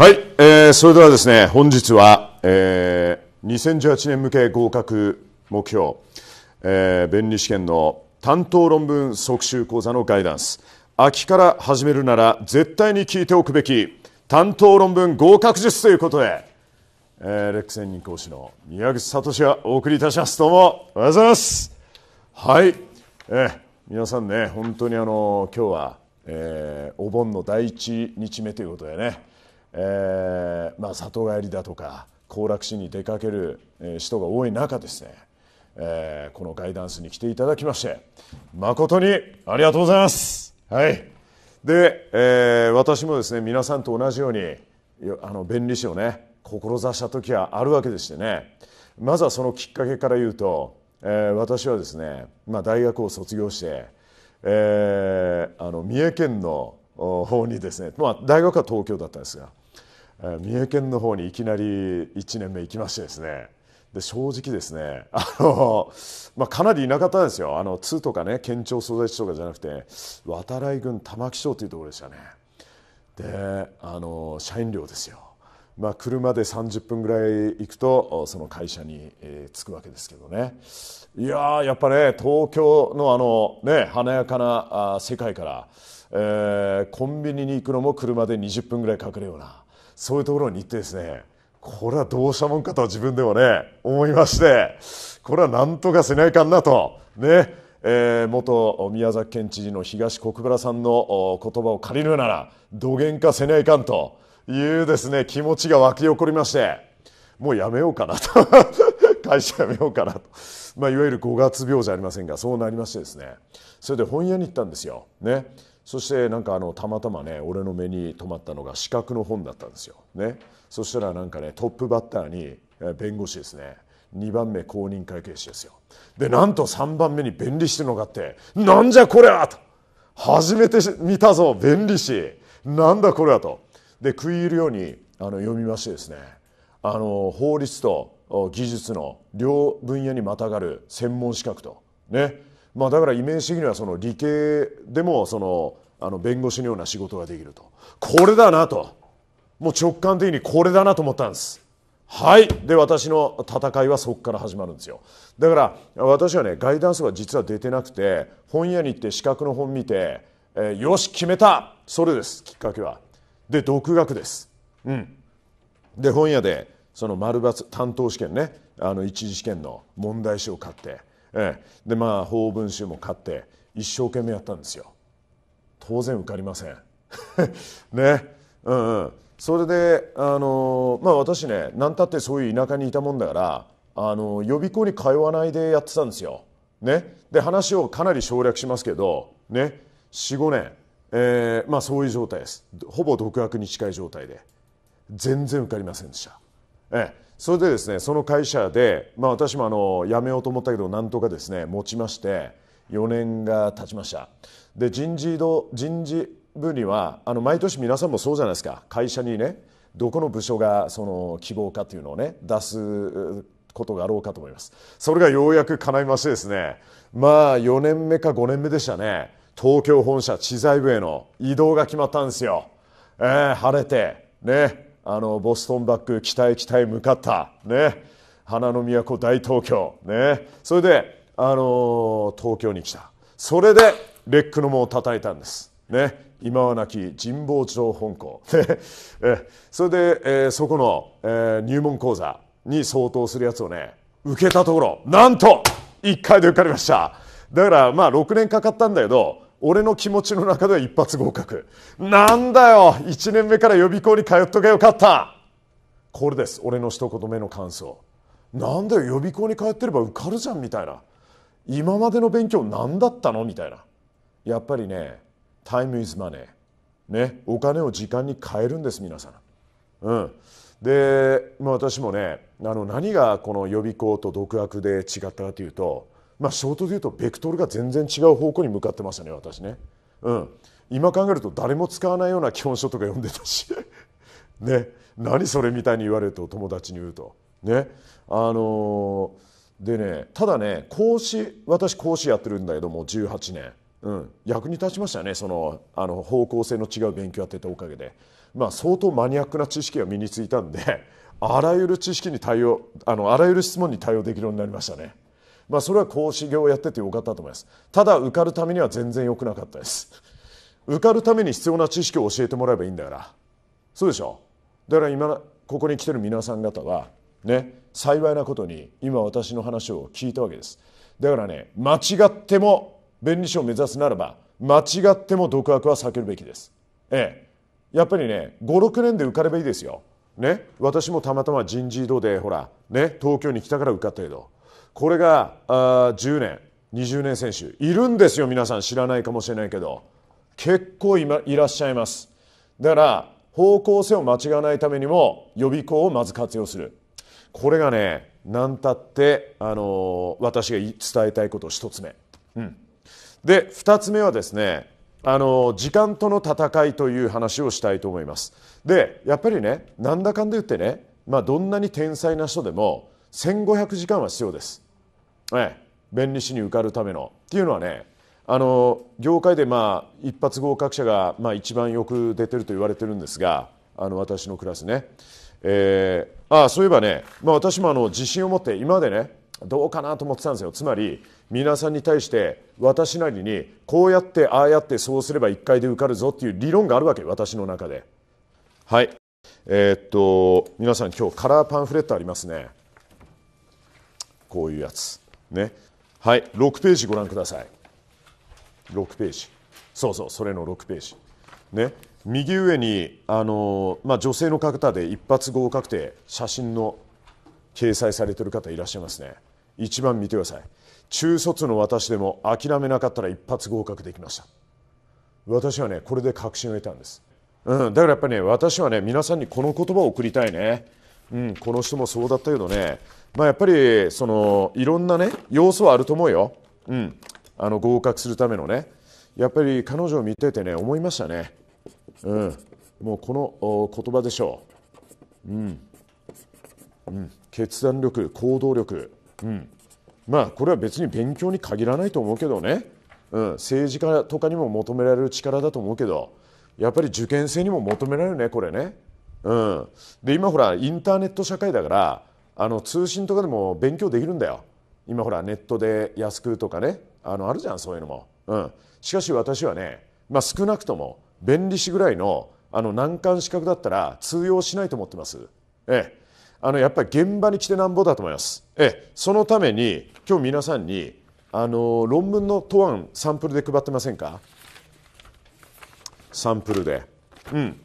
はい、えー、それではですね、本日は、えー、2018年向け合格目標、えー、弁理試験の担当論文即習講座のガイダンス、秋から始めるなら絶対に聞いておくべき担当論文合格術ということで、えー、レック専任講師の宮口聡がお送りいたします。どうも、おはようございます。はい、えー、皆さんね、本当にあの、今日は、えー、お盆の第一日目ということでね、えーまあ、里帰りだとか行楽地に出かける人が多い中ですね、えー、このガイダンスに来ていただきまして誠にありがとうございます。はいで、えー、私もですね皆さんと同じようにあの弁理士をね志した時はあるわけでしてねまずはそのきっかけから言うと、えー、私はですね、まあ、大学を卒業して、えー、あの三重県の方にですね、まあ、大学は東京だったんですが三重県の方にいきなり1年目行きましてですねで正直ですね あの、まあ、かなり田舎だったんですよあの津とかね県庁所在地とかじゃなくて渡来郡玉城町というところでしたねであの社員寮ですよ、まあ、車で30分ぐらい行くとその会社に、えー、着くわけですけどねいややっぱね東京のあの、ね、華やかなあ世界から、えー、コンビニに行くのも車で20分ぐらいかかるような。そういうところに行ってですねこれはどうしたもんかと自分でもね思いましてこれはなんとかせないかんなとねえー、元宮崎県知事の東国原さんの言葉を借りるならどげんかせないかんというですね気持ちが湧き起こりましてもうやめようかなと 会社辞めようかなと、まあ、いわゆる5月病じゃありませんがそうなりましてですねそれで本屋に行ったんですよ。ねそしてなんかあのたまたまね俺の目に留まったのが資格の本だったんですよ、ね、そしたらなんかねトップバッターに弁護士ですね2番目公認会計士ですよでなんと3番目に弁理士のがあってなんじゃこりゃと初めて見たぞ弁理士なんだこれはとで食い入るようにあの読みましてですねあの法律と技術の両分野にまたがる専門資格とねまあだからイメージ的にはその理系でもそのあの弁護士のような仕事ができるとこれだなともう直感的にこれだなと思ったんですはいで私の戦いはそこから始まるんですよだから私はねガイダンスが実は出てなくて本屋に行って資格の本見て、えー、よし決めたそれですきっかけはで独学ですうんで本屋でその丸抜担当試験ねあの一次試験の問題集を買って、ええ、でまあ法文集も買って一生懸命やったんですよ当然受かりません ねうんうんそれであのまあ私ね何たってそういう田舎にいたもんだからあの予備校に通わないでやってたんですよ。ね、で話をかなり省略しますけど、ね、45年、えーまあ、そういう状態ですほぼ独学に近い状態で全然受かりませんでした、えそれでですねその会社で、まあ、私もあの辞めようと思ったけどなんとかですね持ちまして4年が経ちましたで人事異動人事部にはあの毎年皆さんもそうじゃないですか会社にねどこの部署がその希望かというのをね出すことがあろうかと思いますそれがようやく叶いましてですねまあ4年目か5年目でしたね東京本社知財部への移動が決まったんですよ、えー、晴れてねあのボストンバック北へ北へ向かったね花の都大東京ねそれであのー、東京に来たそれでレックの門を叩いたんです。ね、今はなき神保町本校 それで、えー、そこの、えー、入門講座に相当するやつをね受けたところなんと1回で受かりましただからまあ6年かかったんだけど俺の気持ちの中では一発合格なんだよ1年目から予備校に通っとけよかったこれです俺の一言目の感想なんだよ予備校に通ってれば受かるじゃんみたいな今までの勉強何だったのみたいなやっぱりねタイムイズマネーねお金を時間に変えるんです皆さん。うん、で、まあ、私もねあの何がこの予備校と独学で違ったかというと、まあ、ショートで言うとベクトルが全然違う方向に向かってましたね私ね、うん、今考えると誰も使わないような基本書とか読んでたし ね何それみたいに言われると友達に言うとねあのー、でねただね講師私講師やってるんだけども18年うん、役に立ちましたねそのあの方向性の違う勉強やってたおかげで、まあ、相当マニアックな知識が身についたんで あらゆる知識に対応あのあらゆる質問に対応できるようになりましたね、まあ、それは講師業をやっててよかったと思いますただ受かるためには全然良くなかったです 受かるために必要な知識を教えてもらえばいいんだからそうでしょだから今ここに来てる皆さん方はね幸いなことに今私の話を聞いたわけですだからね間違っても弁理士を目指すならば間違っても独悪は避けるべきです。ええ、やっぱりね56年で受かればいいですよ。ね、私もたまたま人事異動でほら、ね、東京に来たから受かったけどこれがあ10年20年選手いるんですよ皆さん知らないかもしれないけど結構今いらっしゃいますだから方向性を間違わないためにも予備校をまず活用するこれがね何たって、あのー、私が伝えたいこと一つ目。うんで2つ目はですねあの時間との戦いという話をしたいと思いますでやっぱりねなんだかんだ言ってね、まあ、どんなに天才な人でも1500時間は必要です、ええ、弁理士に受かるためのっていうのはねあの業界でまあ一発合格者がまあ一番よく出てると言われてるんですがあの私のクラスね、えー、あそういえばね、まあ、私もあの自信を持って今までねどうかなと思ってたんですよつまり皆さんに対して私なりにこうやってああやってそうすれば1回で受かるぞっていう理論があるわけ私の中ではいえー、っと皆さん今日カラーパンフレットありますねこういうやつねはい6ページご覧ください6ページそうそうそれの6ページね右上にあの、まあ、女性の方で一発合格で写真の掲載されている方いらっしゃいますね一番見てください中卒の私でも諦めなかったら一発合格できました私はねこれで確信を得たんです、うん、だからやっぱりね私はね皆さんにこの言葉を送りたいね、うん、この人もそうだったけどね、まあ、やっぱりそのいろんなね要素はあると思うよ、うん、あの合格するためのねやっぱり彼女を見ててね思いましたね、うん、もうこの言葉でしょう、うんうん、決断力行動力うん、まあこれは別に勉強に限らないと思うけどね、うん、政治家とかにも求められる力だと思うけどやっぱり受験生にも求められるねこれね。うん、で今ほらインターネット社会だからあの通信とかでも勉強できるんだよ今ほらネットで安くとかねあのあるじゃんそういうのも、うん、しかし私はね、まあ、少なくとも弁理士ぐらいのあの難関資格だったら通用しないと思ってます。ええあのやっぱり現場に来てなんぼだと思います。えそのために今日皆さんにあの論文の答案サンプルで配ってませんかサンプルで。うん、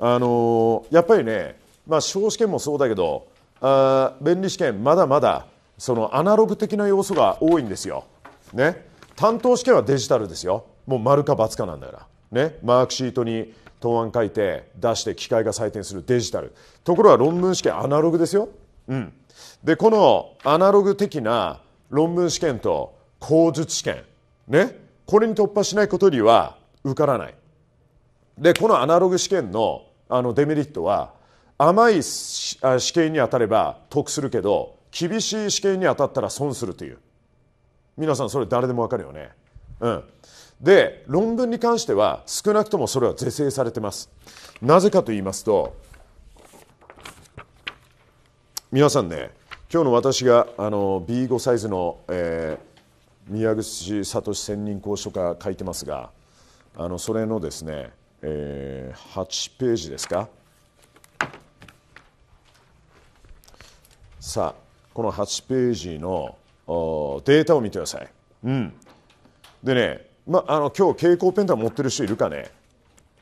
あのやっぱりね、まあ、司法試験もそうだけどあ弁理試験まだまだそのアナログ的な要素が多いんですよ。ね、担当試験はデジタルですよもう丸か×かなんだから、ね、マークシートに答案書いて出して機械が採点するデジタルところが論文試験アナログですよ、うん、でこのアナログ的な論文試験と口述試験ねこれに突破しないことには受からないでこのアナログ試験のあのデメリットは甘い試験に当たれば得するけど厳しい試験に当たったら損するという皆さんそれ誰でも分かるよねうんで論文に関しては少なくともそれは是正されてますなぜかと言いますと皆さんね今日の私があの B5 サイズの、えー、宮口聡専任公書か書いてますがあのそれのですね、えー、8ページですかさあこの8ページのデータを見てください。うん、でねまあ、あの今日蛍光ペンタ持ってる人いるかね、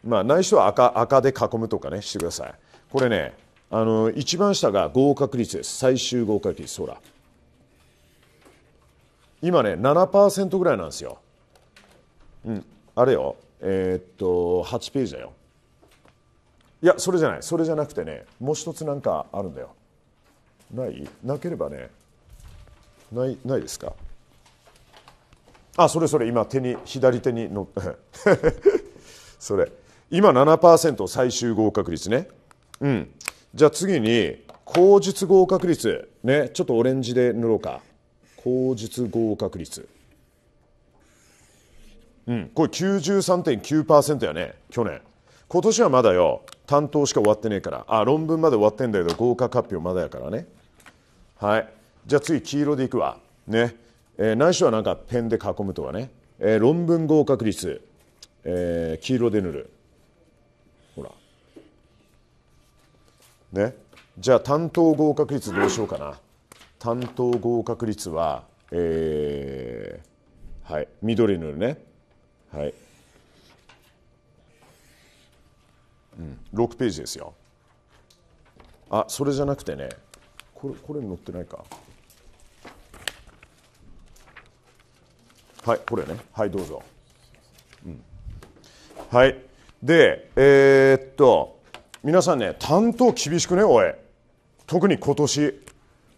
まあ、ない人は赤赤で囲むとかねしてくださいこれねあの一番下が合格率です最終合格率ほら今ね7%ぐらいなんですようんあれよえー、っと8ページだよいやそれじゃないそれじゃなくてねもう一つなんかあるんだよないなければねないないですかあそれそれ今手に左手に乗っ それ今7%最終合格率ねうんじゃあ次に口述合格率ねちょっとオレンジで塗ろうか口述合格率うんこれ93.9%やね去年今年はまだよ担当しか終わってねえからあ論文まで終わってんだけど合格発表まだやからねはいじゃあ次黄色でいくわねえー、ないしはなんかペンで囲むとかね、えー、論文合格率、えー、黄色で塗るほらねじゃあ担当合格率どうしようかな担当合格率は、えー、はい緑塗るねはい、うん、6ページですよあそれじゃなくてねこれこれ載ってないかはいこれねはいどうぞ、うん、はいでえー、っと皆さんね担当厳しくねおい特に今年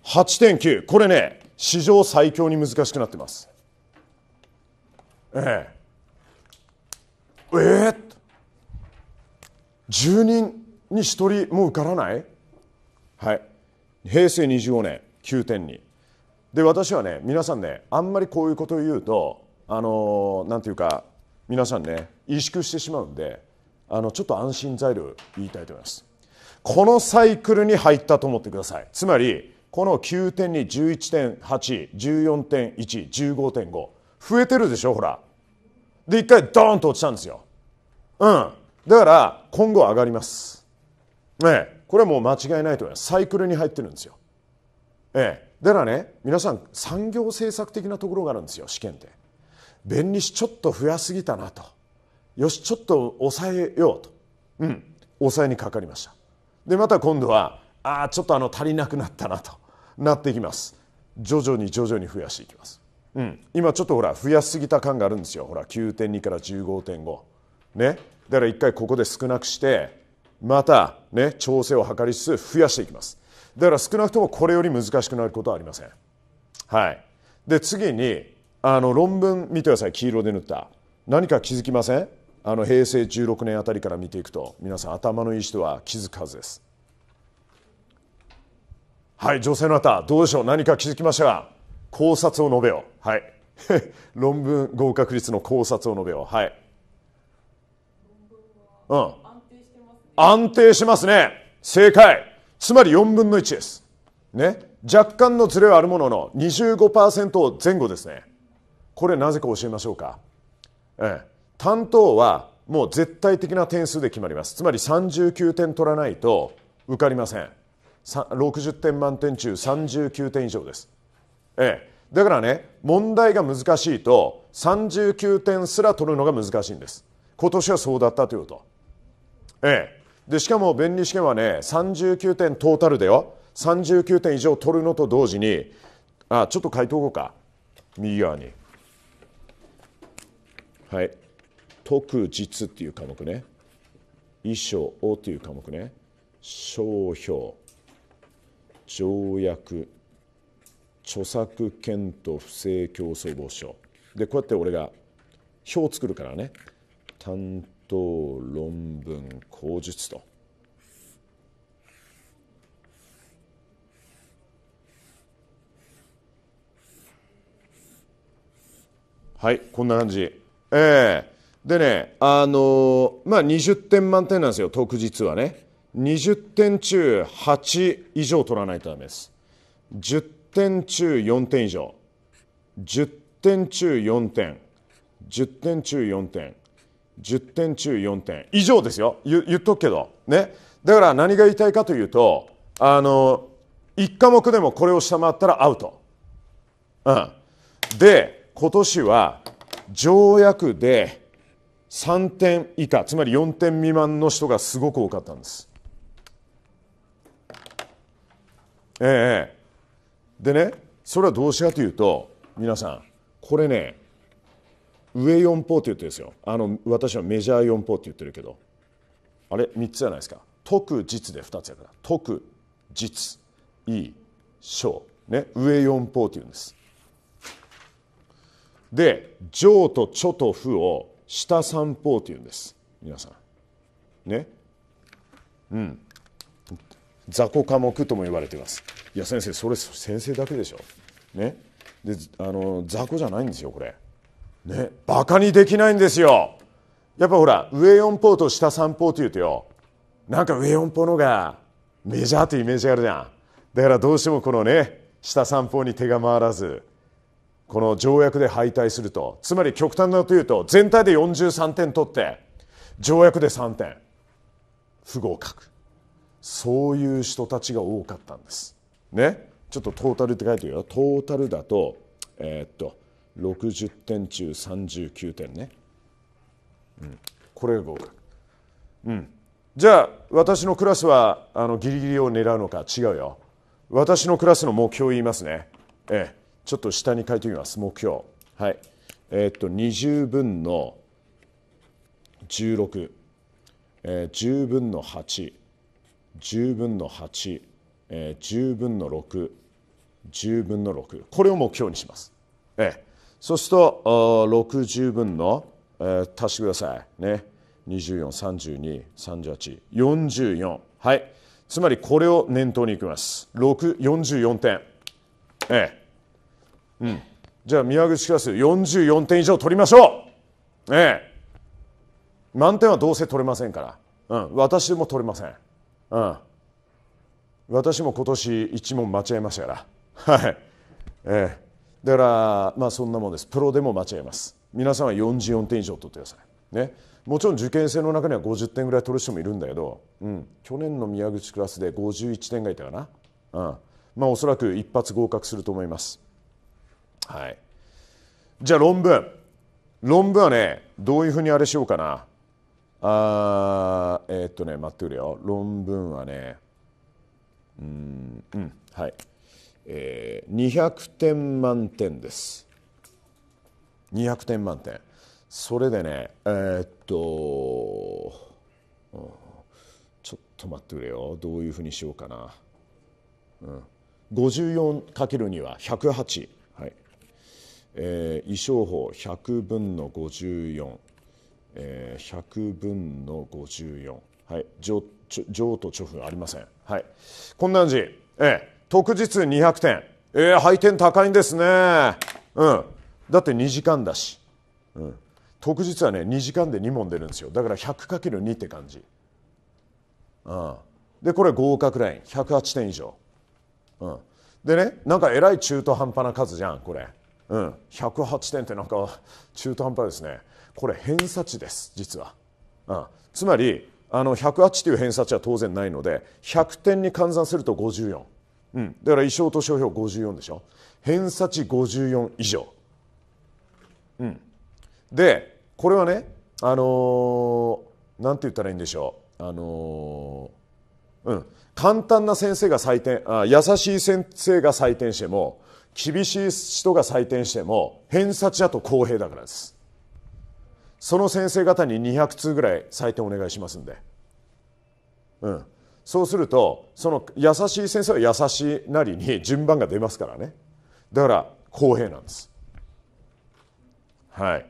8.9これね史上最強に難しくなってますええええ10人に1人もう受からないはい平成25年9.2で私はね皆さんねあんまりこういうことを言うとあの何、ー、ていうか皆さんね萎縮してしまうんであのちょっと安心材料言いたいと思いますこのサイクルに入ったと思ってくださいつまりこの9点に11.814.115.5増えてるでしょほらで一回ドーンと落ちたんですようんだから今後上がりますねこれはもう間違いないと思いますサイクルに入ってるんですよええだからね皆さん産業政策的なところがあるんですよ試験って弁理士ちょっと増やすぎたなとよしちょっと抑えようとうん抑えにかかりましたでまた今度はああちょっとあの足りなくなったなとなっていきます徐々に徐々に増やしていきます、うん、今ちょっとほら増やすぎた感があるんですよほら9.2から15.5ねだから一回ここで少なくしてまたね調整を図りつつ増やしていきますだから少なくともこれより難しくなることはありませんはいで次にあの論文見てください黄色で塗った何か気づきませんあの平成16年あたりから見ていくと皆さん頭のいい人は気づくはずですはい女性の方どうでしょう何か気づきましたか考察を述べよはい 論文合格率の考察を述べよはいうん安定しますね正解つまり4分の1です。ね。若干のズレはあるものの25%前後ですね。これなぜか教えましょうか。ええ、担当はもう絶対的な点数で決まります。つまり39点取らないと受かりません。60点満点中39点以上です。ええ。だからね、問題が難しいと39点すら取るのが難しいんです。今年はそうだったということ。ええ。でしかも弁理試験はね39点トータルでよ39点以上取るのと同時にあちょっと書いおこうか右側にはい特実っていう科目ね衣装をという科目ね商標条約著作権と不正競争防止法でこうやって俺が表を作るからね担と論文口述と。はい、こんな感じ。えー、でね、あのー、まあ、20点満点なんですよ、特実はね。20点中8以上取らないとだめです。10点中4点以上。10点中4点。10点中4点。10点中4点以上ですよ言っとくけどねだから何が言いたいかというとあの1科目でもこれを下回ったらアウト、うん、で今年は条約で3点以下つまり4点未満の人がすごく多かったんですええでねそれはどうしよかというと皆さんこれね上4歩って言ってるんですよあの私はメジャー4法って言ってるけどあれ3つじゃないですか特実で2つやから特実いい小ね上4法って言うんですで上とちょと負を下3法って言うんです皆さんねうん雑魚科目とも言われていますいや先生それ先生だけでしょねであの雑魚じゃないんですよこれね、バカにできないんですよやっぱほら上4ポと下3ポというとよなんか上4ポのがメジャーというイメージがあるじゃんだからどうしてもこのね下3ポに手が回らずこの条約で敗退するとつまり極端なこと言うと全体で43点取って条約で3点不合格そういう人たちが多かったんですねちょっとトータルって書いてるよトータルだとえー、っと60点中39点ね、うん、これが合格、うん、じゃあ私のクラスはあのギリギリを狙うのか違うよ私のクラスの目標を言いますね、ええ、ちょっと下に書いてみます目標はいえー、っと20分の16、えー、10分の810分の8、えー、10分の610分の6これを目標にしますええそうすると60分の、えー、足してくださいね24323844はいつまりこれを念頭にいきます644点ええうんじゃあ宮口クラス44点以上取りましょうええ満点はどうせ取れませんから、うん、私でも取れません、うん、私も今年1問間違えましたからはいええだからまあそんなもんですプロでも間違えます皆さんは44点以上取ってくださいねもちろん受験生の中には50点ぐらい取る人もいるんだけど、うん、去年の宮口クラスで51点がいたかな、うんまあ、おそらく一発合格すると思います、はい、じゃあ論文論文はねどういうふうにあれしようかなあえー、っとね待ってくれよ論文はねうんうんはいえー、200点満点です200点満点それでねえー、っと、うん、ちょっと待ってくれよどういうふうにしようかな、うん、54×2 には108はいえー、衣装法100分の54、えー、100分の54はい譲渡貯付ありませんはいこんな感じええ特実200点。えー、配点高いんですね。うん。だって2時間だし。うん。特日はね、2時間で2問出るんですよ。だから 100×2 って感じ。うん。で、これ合格ライン。108点以上。うん。でね、なんかえらい中途半端な数じゃん、これ。うん。108点ってなんか中途半端ですね。これ偏差値です、実は。うん。つまり、あの108という偏差値は当然ないので100点に換算すると54うん、だから衣装と商標54でしょ偏差値54以上、うん、でこれはねあのー、なんて言ったらいいんでしょうあのー、うん簡単な先生が採点あ優しい先生が採点しても厳しい人が採点しても偏差値だと公平だからですその先生方に200通ぐらい採点お願いしますんでうんそうするとその優しい先生は優しいなりに順番が出ますからねだから公平なんですはい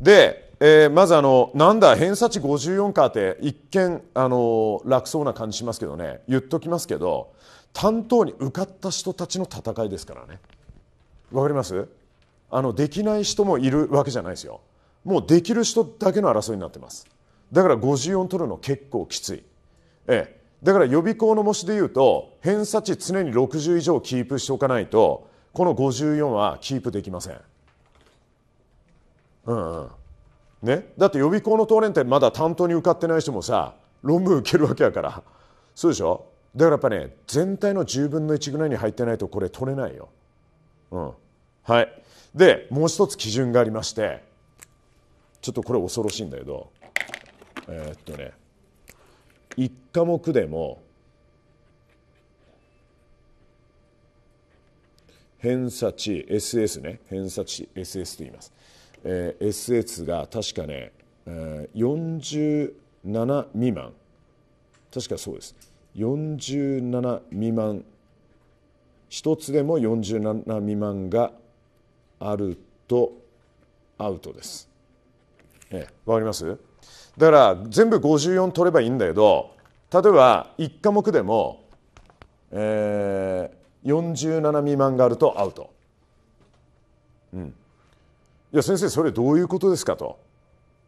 で、えー、まずあのなんだ偏差値54かって一見あの楽そうな感じしますけどね言っときますけど担当に受かった人たちの戦いですからねわかりますあのできない人もいるわけじゃないですよもうできる人だけの争いになってますだから54取るの結構きついええ、だから予備校の模試でいうと偏差値常に60以上キープしておかないとこの54はキープできません。うんうんね、だって予備校の当連ってまだ担当に受かってない人もさ論文受けるわけやからそうでしょだからやっぱね全体の10分の1ぐらいに入ってないとこれ取れないよ。うん、はいでもう一つ基準がありましてちょっとこれ恐ろしいんだけどえー、っとね一科目でも偏差値 SS ね偏差値 SS と言います、えー、SS が確かね、えー、47未満確かそうです47未満一つでも47未満があるとアウトです。ええ、わかりますだから全部54取ればいいんだけど例えば1科目でも、えー、47未満があるとアウト。うん、いや先生それどういうことですかと。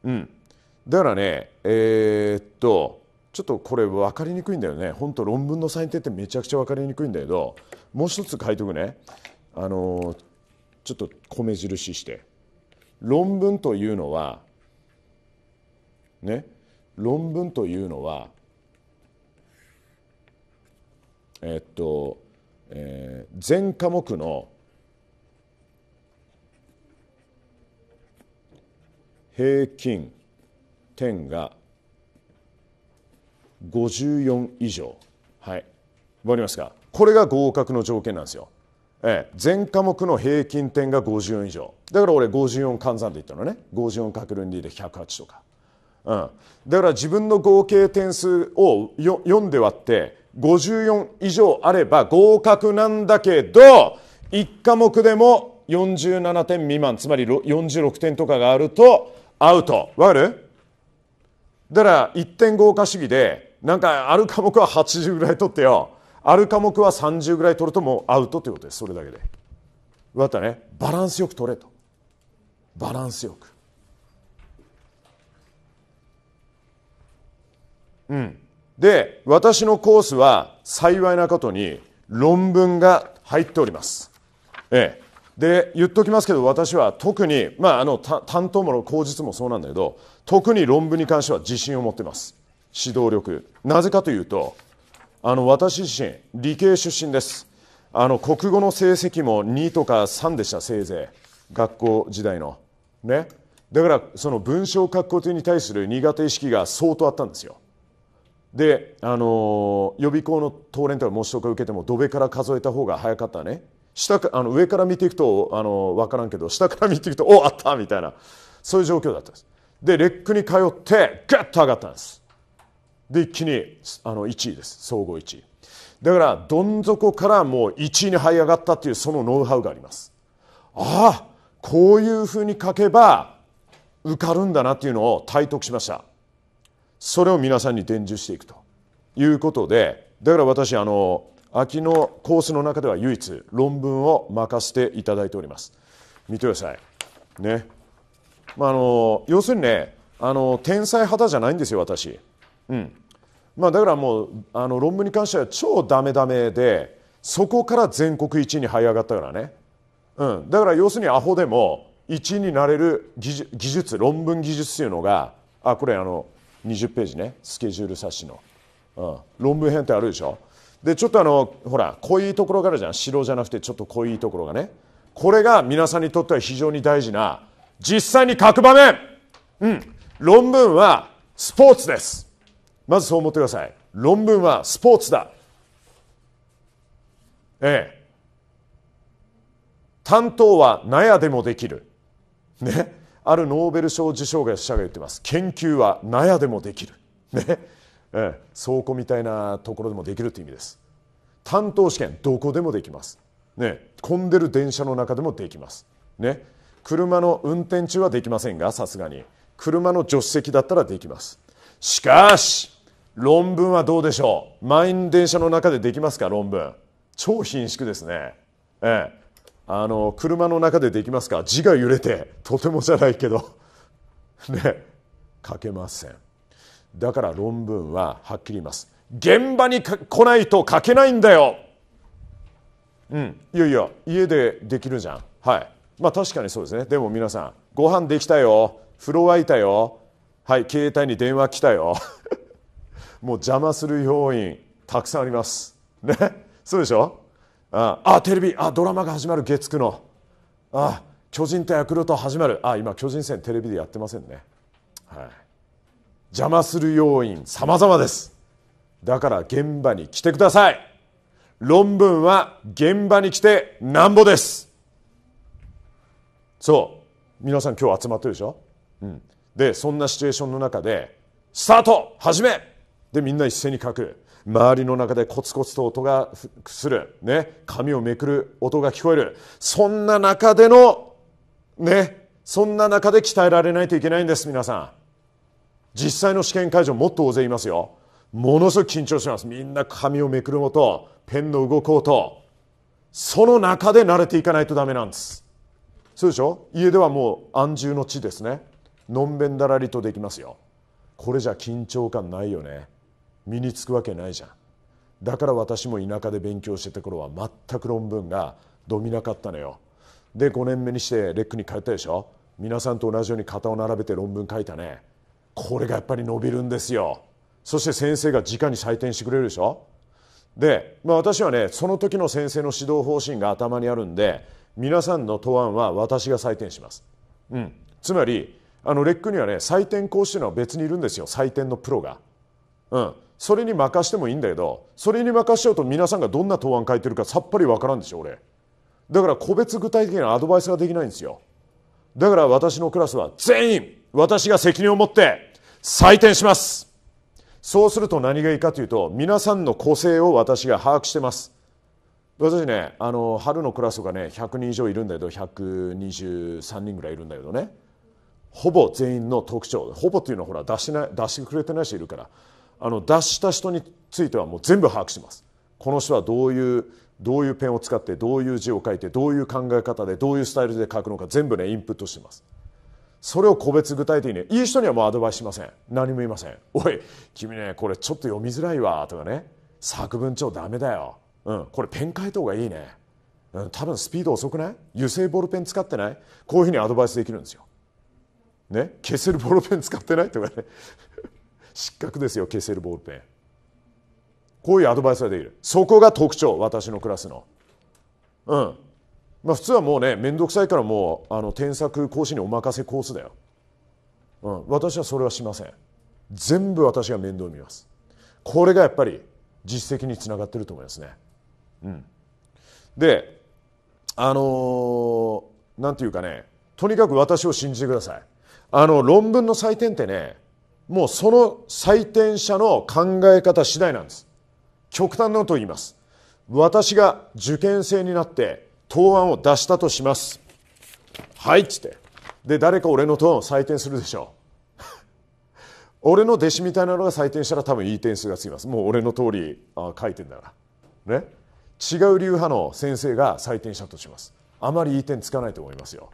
うん、だからねえー、っとちょっとこれ分かりにくいんだよね本当論文の採点ってめちゃくちゃ分かりにくいんだけどもう一つ書いておくねあのー、ちょっと米印して論文というのはね、論文というのはえっと、えー、全科目の平均点が54以上はい分かりますかこれが合格の条件なんですよ、ええ全科目の平均点が54以上だから俺54換算って言ったのね 54×2 で108とかうん、だから自分の合計点数を4で割って54以上あれば合格なんだけど1科目でも47点未満つまり46点とかがあるとアウトわかるだから1点合格主義でなんかある科目は80ぐらい取ってよある科目は30ぐらい取るともうアウトということですそれだけで分かったねバランスよく取れとバランスよくうん、で私のコースは幸いなことに論文が入っております。ええ、で言っときますけど私は特に、まあ、あの担当も口実もそうなんだけど特に論文に関しては自信を持ってます指導力なぜかというとあの私自身理系出身ですあの国語の成績も2とか3でしたせいぜい学校時代のねだからその文章格好形に対する苦手意識が相当あったんですよで、あの予備校の当連とか申し訳を受けても土辺から数えた方が早かったね下かあの上から見ていくと、あの分からんけど下から見ていくとおあったみたいなそういう状況だったんですでレックに通ってガッと上がったんですで一気にあの1位です総合1位だからどん底からもう1位に這い上がったっていうそのノウハウがありますああこういうふうに書けば受かるんだなっていうのを体得しましたそれを皆さんに伝授していくということでだから私あの秋のコースの中では唯一論文を任せていただいております見てくださいねまああの要するにねあの天才肌じゃないんですよ私うんまあだからもうあの論文に関しては超ダメダメでそこから全国一に這い上がったからねうん、だから要するにアホでも1位になれる技術論文技術というのがあこれあの20ページねスケジュール冊子の、うん、論文編ってあるでしょでちょっとあのほら濃いところがあるじゃん白じゃなくてちょっと濃いところがねこれが皆さんにとっては非常に大事な実際に書く場面うん論文はスポーツですまずそう思ってください論文はスポーツだええ担当は納屋でもできるねあるノーベル賞受賞者が言ってます研究は納屋でもできる、ねええ、倉庫みたいなところでもできるという意味です担当試験どこでもできます、ね、混んでる電車の中でもできます、ね、車の運転中はできませんがさすがに車の助手席だったらできますしかし論文はどうでしょう満員電車の中でできますか論文超貧縮ですねええあの車の中でできますか字が揺れてとてもじゃないけど ね書けませんだから論文ははっきり言います現場に来ないと書けないんだようんいやいや家でできるじゃんはいまあ確かにそうですねでも皆さんご飯できたよ風呂沸いたよはい携帯に電話来たよ もう邪魔する要因たくさんありますねそうでしょああテレビあドラマが始まる月9のあ巨人とヤクルト始まるあ今巨人戦テレビでやってませんね、はい、邪魔する要因さまざまですだから現場に来てください論文は現場に来てなんぼですそう皆さん今日集まってるでしょ、うん、でそんなシチュエーションの中でスタート始めでみんな一斉に書く周りの中でコツコツと音がする、ね、髪をめくる音が聞こえるそんな中でのねそんな中で鍛えられないといけないんです皆さん実際の試験会場もっと大勢いますよものすごく緊張しますみんな髪をめくる音ペンの動く音その中で慣れていかないとダメなんですそうでしょ家ではもう安住の地ですねのんべんだらりとできますよこれじゃ緊張感ないよね身につくわけないじゃんだから私も田舎で勉強してた頃は全く論文が伸びなかったのよで5年目にしてレックに通ったでしょ皆さんと同じように型を並べて論文書いたねこれがやっぱり伸びるんですよそして先生が直に採点してくれるでしょで、まあ、私はねその時の先生の指導方針が頭にあるんで皆さんの答案は私が採点します、うん、つまりあのレックにはね採点講師というのは別にいるんですよ採点のプロが、うん、それに任してもいいんだけどそれに任しちゃうと皆さんがどんな答案書いてるかさっぱり分からんでしょ俺だから個別具体的なアドバイスができないんですよだから私のクラスは全員私が責任を持って採点しますそうすると何がいいかというと皆さんの個性を私が把握してます私ねあの春のクラスがね100人以上いるんだけど123人ぐらいいるんだけどねほぼ全員の特徴ほぼっていうのはほら出しな出してくれてない人いるからあの脱した人についてはもう全部把握しますこの人はどういうどういうペンを使ってどういう字を書いてどういう考え方でどういうスタイルで書くのか全部ねインプットしてますそれを個別具体的にいい人にはもうアドバイスしません何も言いませんおい君ねこれちょっと読みづらいわとかね作文帳ダメだようんこれペン書いた方がいいねうん、多分スピード遅くない油性ボールペン使ってないこういうふうにアドバイスできるんですよ。ね消せるボールペン使ってないとかね失格ですよ消せるボールペンこういうアドバイスができるそこが特徴私のクラスのうんまあ普通はもうね面倒くさいからもうあの添削講師にお任せコースだよ、うん、私はそれはしません全部私が面倒見ますこれがやっぱり実績につながってると思いますねうんであのー、なんていうかねとにかく私を信じてくださいあの論文の採点ってねもうその採点者の考え方次第なんです極端なことを言います私が受験生になって答案を出したとしますはいっつってで誰か俺の答案を採点するでしょう 俺の弟子みたいなのが採点したら多分いい点数がつきますもう俺の通りあ書いてんだからね違う流派の先生が採点したとしますあまりいい点つかないと思いますよ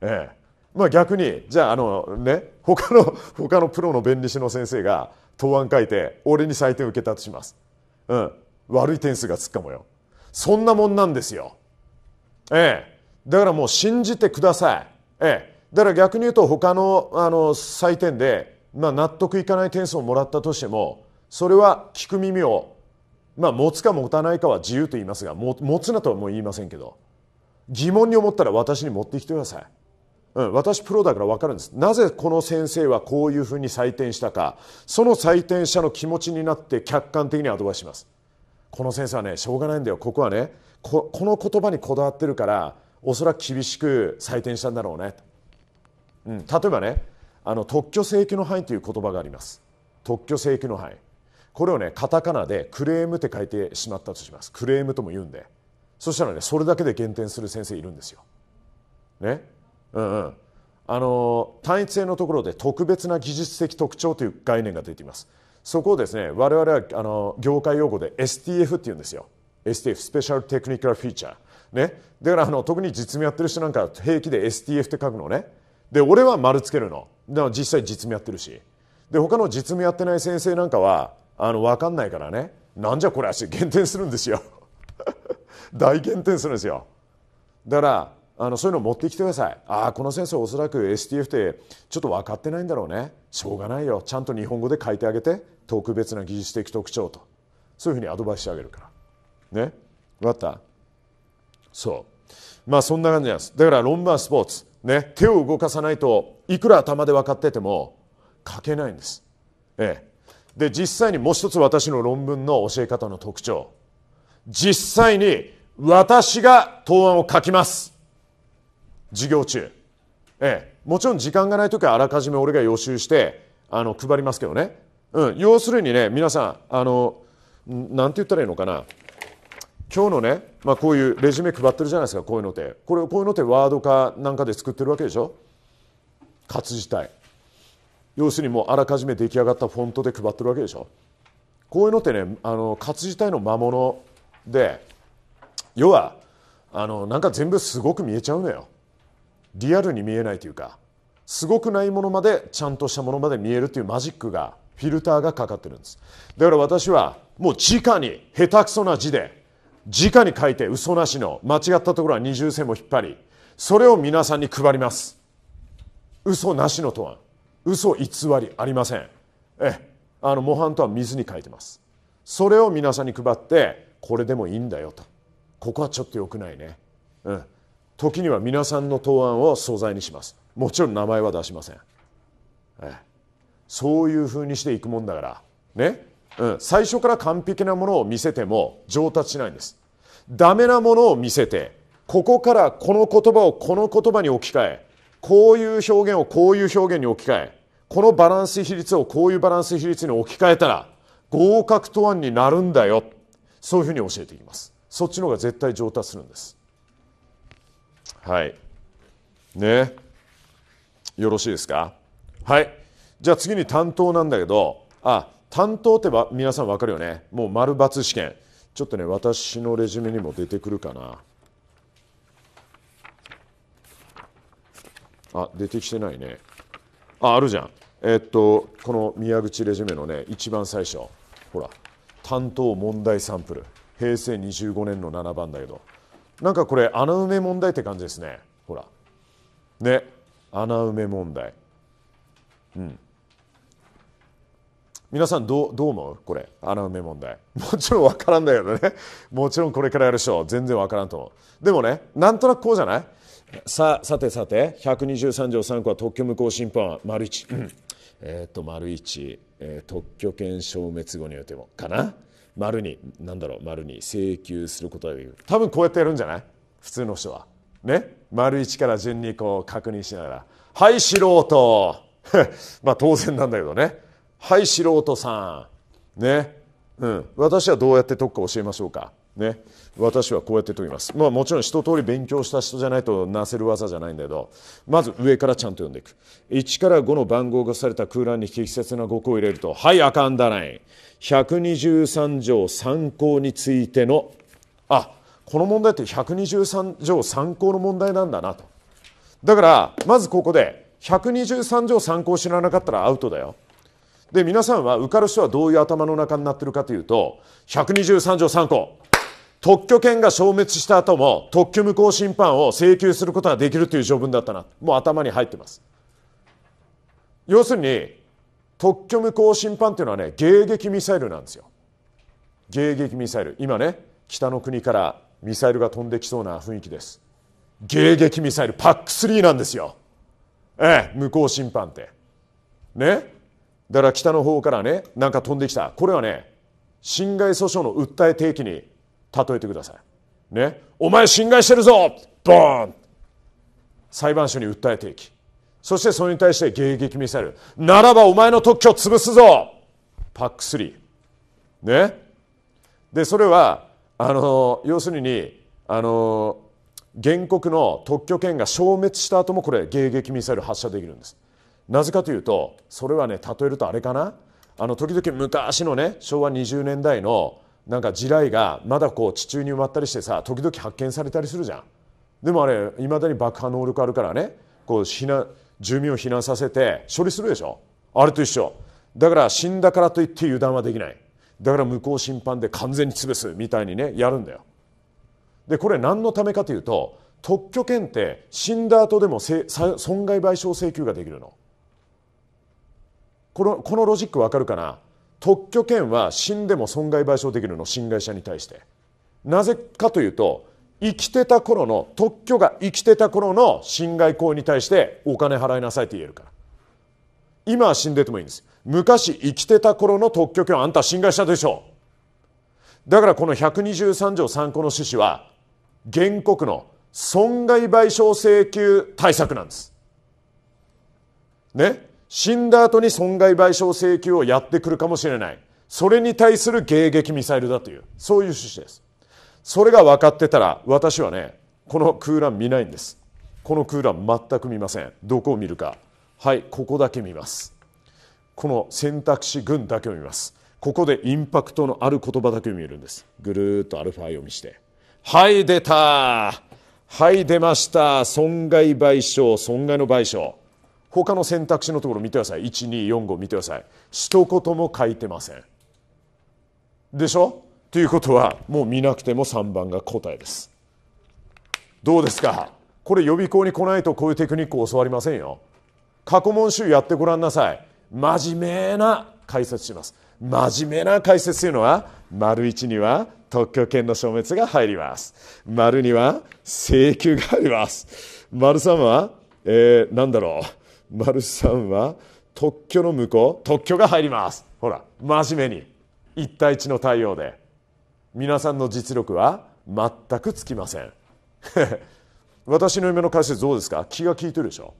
ええまあ、逆にじゃああの、ね、他の他のプロの弁理士の先生が答案書いて俺に採点を受けたとします、うん、悪い点数がつくかもよそんなもんなんですよ、ええ、だからもう信じてください、ええ、だから逆に言うと他のあの採点で、まあ、納得いかない点数をもらったとしてもそれは聞く耳を、まあ、持つか持たないかは自由と言いますが持つなとはもう言いませんけど疑問に思ったら私に持ってきてくださいうん、私プロだから分かるんですなぜこの先生はこういうふうに採点したかその採点者の気持ちになって客観的にアドバイスしますこの先生はねしょうがないんだよここはねこの言葉にこだわってるからおそらく厳しく採点したんだろうね、うん、例えばねあの特許請求の範囲という言葉があります特許請求の範囲これをねカタカナでクレームって書いてしまったとしますクレームとも言うんでそしたらねそれだけで減点する先生いるんですよねうんうん、あの単一性のところで特別な技術的特徴という概念が出ていますそこをですね我々はあの業界用語で STF っていうんですよ STF スペシャルテクニカルフィーチャーねだからあの特に実務やってる人なんか平気で STF って書くのねで俺は丸つけるのでも実際実務やってるしで他の実務やってない先生なんかはあの分かんないからねなんじゃこれ足減点するんですよ 大減点するんですよだからあのそういうのを持ってきてくださいああこの先生おそらく STF ってちょっと分かってないんだろうねしょうがないよちゃんと日本語で書いてあげて特別な技術的特徴とそういうふうにアドバイスしてあげるからね分かったそうまあそんな感じなんですだから論文はスポーツね手を動かさないといくら頭で分かってても書けないんですええで実際にもう一つ私の論文の教え方の特徴実際に私が答案を書きます授業中、ええ、もちろん時間がない時はあらかじめ俺が予習してあの配りますけどね、うん、要するにね皆さんあのなんて言ったらいいのかな今日のね、まあ、こういうレジュメ配ってるじゃないですかこういうのってこれこういうのってワードかなんかで作ってるわけでしょ活字体要するにもうあらかじめ出来上がったフォントで配ってるわけでしょこういうのってねあの活字体の魔物で要はあのなんか全部すごく見えちゃうのよリアルに見えないというかすごくないものまでちゃんとしたものまで見えるというマジックがフィルターがかかってるんですだから私はもう直に下手くそな字で直に書いて嘘なしの間違ったところは二重線も引っ張りそれを皆さんに配ります嘘なしのとは嘘偽りありませんええあの模範とは水に書いてますそれを皆さんに配ってこれでもいいんだよとここはちょっとよくないねうん時には皆さんの答案を素材にしますもちろん名前は出しません、ええ、そういうふうにしていくもんだからね、うん、最初から完璧なものを見せても上達しないんですダメなものを見せてここからこの言葉をこの言葉に置き換えこういう表現をこういう表現に置き換えこのバランス比率をこういうバランス比率に置き換えたら合格答案になるんだよそういうふうに教えていきますそっちの方が絶対上達するんですはいねよろしいですかはいじゃあ次に担当なんだけどあ担当ってば皆さん分かるよねもう丸×試験ちょっとね私のレジュメにも出てくるかなあ出てきてないねああるじゃんえー、っとこの宮口レジュメのね一番最初ほら担当問題サンプル平成25年の7番だけどなんかこれ穴埋め問題って感じですねほらね穴埋め問題うん皆さんどうどう思うこれ穴埋め問題 もちろん分からんだけどねもちろんこれからやる人全然分からんと思うでもねなんとなくこうじゃないささてさて123条3項は特許無効審判は丸1、うん、えっ、ー、と丸1、えー、特許権消滅後によってもかな丸に何だろう丸に請求することができる多分こうやってやるんじゃない普通の人はね丸一から順にこう確認しながら「はい素人」まあ当然なんだけどね「はい素人さん」ねうん私はどうやって特化教えましょうかね、私はこうやって解きます、まあ、もちろん一通り勉強した人じゃないとなせる技じゃないんだけどまず上からちゃんと読んでいく1から5の番号がされた空欄に適切な語句を入れるとはいあかんだない123条参考についてのあこの問題って123条参考の問題なんだなとだからまずここで123条参考知らなかったらアウトだよで皆さんは受かる人はどういう頭の中になってるかというと123条参考特許権が消滅した後も特許無効審判を請求することができるという条文だったなもう頭に入ってます要するに特許無効審判というのはね迎撃ミサイルなんですよ迎撃ミサイル今ね北の国からミサイルが飛んできそうな雰囲気です迎撃ミサイルパック3なんですよええ無効審判ってねだから北の方からねなんか飛んできたこれはね侵害訴訟の訴え提起に例えてください。ね、お前侵害してるぞボーン裁判所に訴えていきそしてそれに対して迎撃ミサイルならばお前の特許を潰すぞパック3ねでそれはあの要するにあの原告の特許権が消滅した後もこれ迎撃ミサイル発射できるんですなぜかというとそれはね例えるとあれかなあの時々昔のね昭和20年代のなんか地雷がまだこう地中に埋まったりしてさ時々発見されたりするじゃんでもあれいまだに爆破能力あるからねこう避難住民を避難させて処理するでしょあれと一緒だから死んだからといって油断はできないだから向こう審判で完全に潰すみたいにねやるんだよでこれ何のためかというと特許権って死んだ後でも損害賠償請求ができるのこのこのロジックわかるかな特許権は死んでも損害賠償できるの侵害者に対してなぜかというと生きてた頃の特許が生きてた頃の侵害行為に対してお金払いなさいって言えるから今は死んでてもいいんです昔生きてた頃の特許権あんた侵害したでしょだからこの123条3項の趣旨は原告の損害賠償請求対策なんですね死んだ後に損害賠償請求をやってくるかもしれないそれに対する迎撃ミサイルだというそういう趣旨ですそれが分かってたら私はねこの空欄見ないんですこの空欄全く見ませんどこを見るかはいここだけ見ますこの選択肢群だけを見ますここでインパクトのある言葉だけ見えるんですぐるっとアルファ読みしてはい出たはい出ました損害賠償損害の賠償他の選択肢のところ見てください1245見てください一言も書いてませんでしょということはもう見なくても3番が答えですどうですかこれ予備校に来ないとこういうテクニックを教わりませんよ過去問集やってごらんなさい真面目な解説します真面目な解説というのは丸1には特許権の消滅が入ります丸2は請求があります丸3は、えー、何だろう丸さんは特許の向こう特許が入りますほら真面目に一対一の対応で皆さんの実力は全くつきません 私の夢の解説どうですか気が利いてるでしょ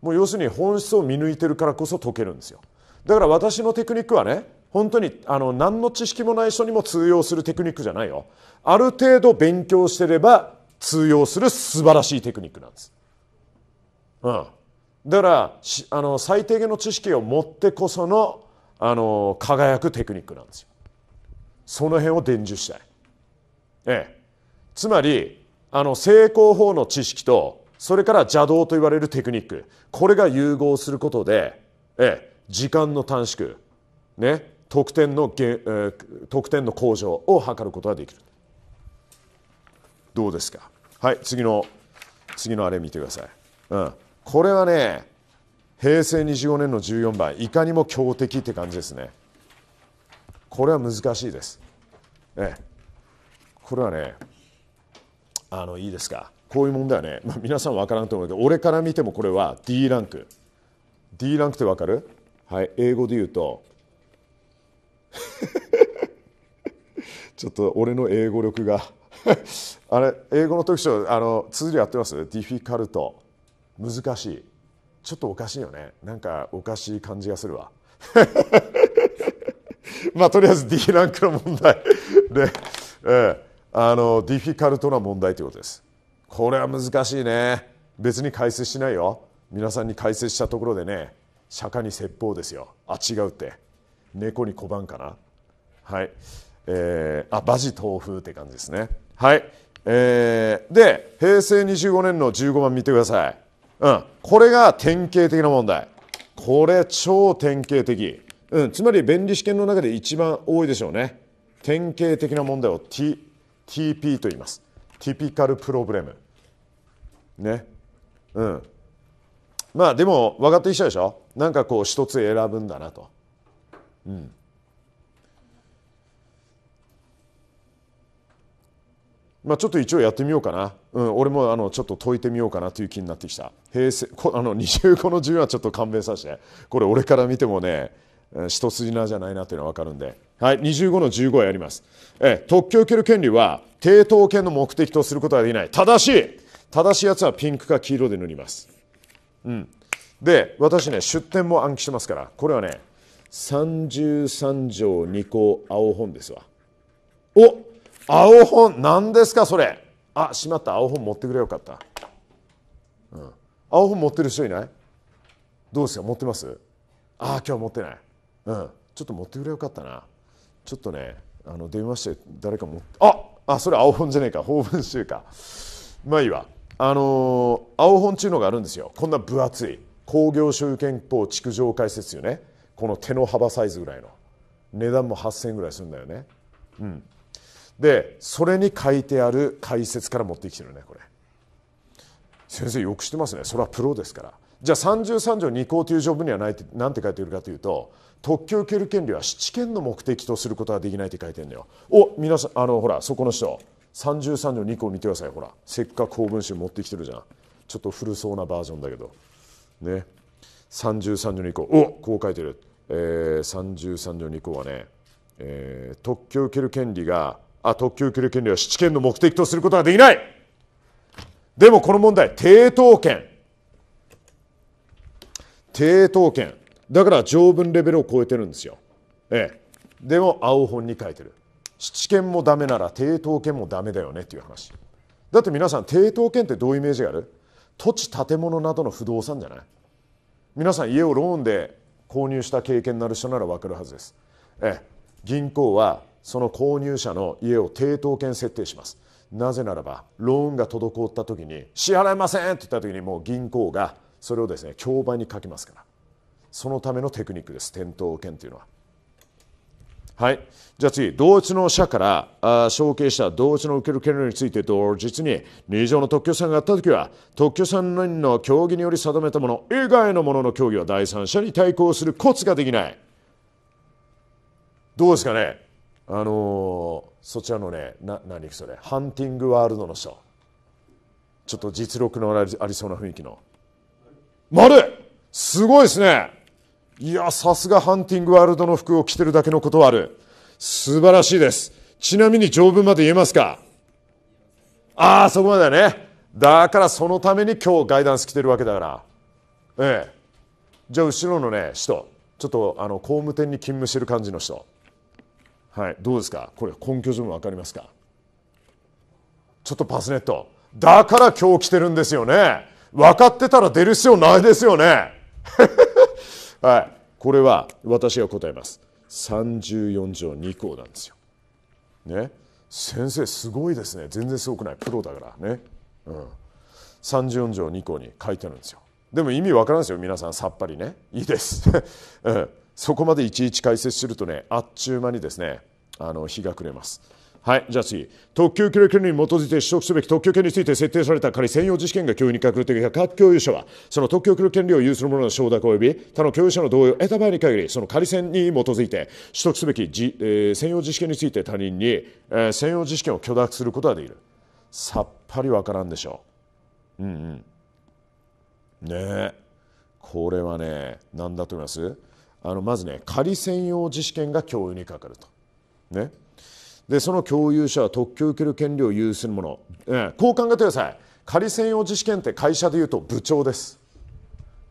もう要するに本質を見抜いてるからこそ解けるんですよだから私のテクニックはね本当にあの何の知識もない人にも通用するテクニックじゃないよある程度勉強してれば通用する素晴らしいテクニックなんですうんだからあの最低限の知識を持ってこそのあの輝くテクニックなんですよその辺を伝授したいええつまりあの成功法の知識とそれから邪道と言われるテクニックこれが融合することで、ええ、時間の短縮、ね、得点のえ得点の向上を図ることができるどうですかはい次の次のあれ見てください、うん、これはね平成25年の14倍いかにも強敵って感じですねこれは難しいです、ええ、これはねあのいいですかこういう問題はね、まあ、皆さん分からんと思うけど俺から見てもこれは D ランク D ランクって分かるはい英語で言うと ちょっと俺の英語力が あれ英語の特徴あの通じやってますディフィカルト難しいちょっとおかしいよねなんかおかしい感じがするわ まあとりあえず D ランクの問題で、えー、あのディフィカルトな問題ということですこれは難しいね別に解説しないよ皆さんに解説したところでね釈迦に説法ですよあ違うって猫に小判かなはいえー、あ馬事豆腐って感じですねはいえー、で平成25年の15番見てくださいうん、これが典型的な問題これ超典型的、うん、つまり弁理試験の中で一番多いでしょうね典型的な問題を、T、TP と言いますティピカルプロブレムねうんまあでも分かってきたでしょなんかこう一つ選ぶんだなとうんまあ、ちょっと一応やってみようかな、うん、俺もあのちょっと解いてみようかなという気になってきた平成あの25の10はちょっと勘弁させてこれ俺から見てもね一筋縄じゃないなというのは分かるんで、はい、25の15はやりますえ特許を受ける権利は抵当権の目的とすることはできない正しい正しいやつはピンクか黄色で塗ります、うん、で私ね出典も暗記してますからこれはね33条2項青本ですわおっ青本何ですかそれあしまった青本持ってくれよかった、うん、青本持ってる人いないどうですか持ってますああ今日持ってない、うん、ちょっと持ってくれよかったなちょっとねあの電話して誰か持ってああそれ青本じゃねえか法文集かまあいいわあのー、青本っちゅうのがあるんですよこんな分厚い工業所有憲法築城解説よねこの手の幅サイズぐらいの値段も8000円ぐらいするんだよねうんでそれに書いてある解説から持ってきてるねこれ先生よく知ってますねそれはプロですからじゃあ33条2項という条文にはないって何て書いてるかというと特許を受ける権利は7件の目的とすることはできないって書いてるんだよお皆さんあのほらそこの人33条2項見てくださいほらせっかく公文集持ってきてるじゃんちょっと古そうなバージョンだけどね33条2項おこう書いてる、えー、33条2項はね、えー、特許を受ける権利があ特急受ける権利は7権の目的とすることができないでもこの問題抵当権抵当権だから条文レベルを超えてるんですよ、ええ、でも青本に書いてる七権もダメなら抵当権もダメだよねっていう話だって皆さん抵当権ってどういうイメージがある土地建物などの不動産じゃない皆さん家をローンで購入した経験のある人なら分かるはずです、ええ、銀行はその購入者の家を抵当権設定しますなぜならばローンが滞った時に支払いませんって言った時にもう銀行がそれをですね競売にかけますからそのためのテクニックです店頭権というのははいじゃあ次同一の社からあ承継した同一の受ける権利について同日に2条の特許権があった時は特許権の協議により定めたもの以外のものの協議は第三者に対抗するコツができないどうですかねあのそちらのねな何それハンティングワールドの人ちょっと実力のありそうな雰囲気の丸すごいですねいやさすがハンティングワールドの服を着てるだけのことはある素晴らしいですちなみに条文まで言えますかああそこまでねだからそのために今日ガイダンス着てるわけだからええじゃあ後ろのね人ちょっとあの工務店に勤務してる感じの人はい、どうですかこれ根拠順も分かりますかちょっとパスネットだから今日来てるんですよね分かってたら出る必要ないですよね はいこれは私が答えます34条2項なんですよね先生すごいですね全然すごくないプロだからね、うん、34条2項に書いてあるんですよでも意味わからんですよ皆さんさっぱりねいいです、うんそこまでいちいち解説するとねあっちゅう間にですねあの日が暮れますはい、じゃあ次、特急経権に基づいて取得すべき特急権について設定された仮専用自治権が共有に隠れてきた各共有者は、その特許権利を有する者の承諾及び他の共有者の同意を得た場合に限り、その仮線に基づいて取得すべきじ、えー、専用自治権について他人に、えー、専用自治権を許諾することができる。さっぱりわからんでしょう。うんうん。ねえ、これはね、何だと思いますあのまずね仮専用自治権が共有にかかると。ね、でその共有者は特許を受ける権利を有するもの、ね、こう考えてください仮専用自治権って会社でいうと部長です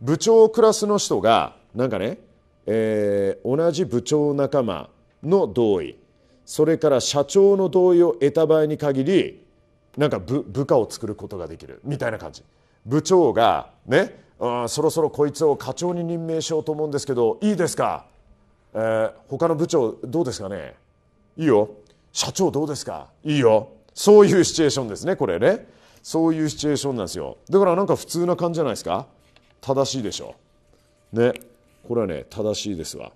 部長クラスの人がなんかね、えー、同じ部長仲間の同意それから社長の同意を得た場合に限りなんか部部下を作ることができるみたいな感じ部長がねあそろそろこいつを課長に任命しようと思うんですけどいいですか、えー、他の部長どうですかねいいよ社長どうですかいいよそういうシチュエーションですねこれねそういうシチュエーションなんですよだからなんか普通な感じじゃないですか正しいでしょねこれはね正しいですわ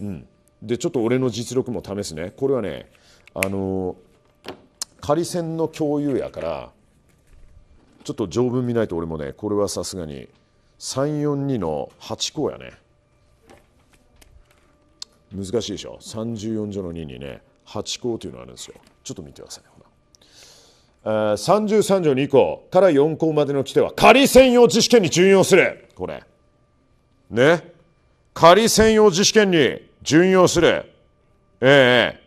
うんでちょっと俺の実力も試すねこれはねあの仮線の共有やからちょっと条文見ないと俺もねこれはさすがに342の8項やね難しいでしょ34条の2にね8項というのがあるんですよちょっと見てください33条2項から4項までの規定は仮専用自主権に準用するこれね仮専用自主権に準用するええ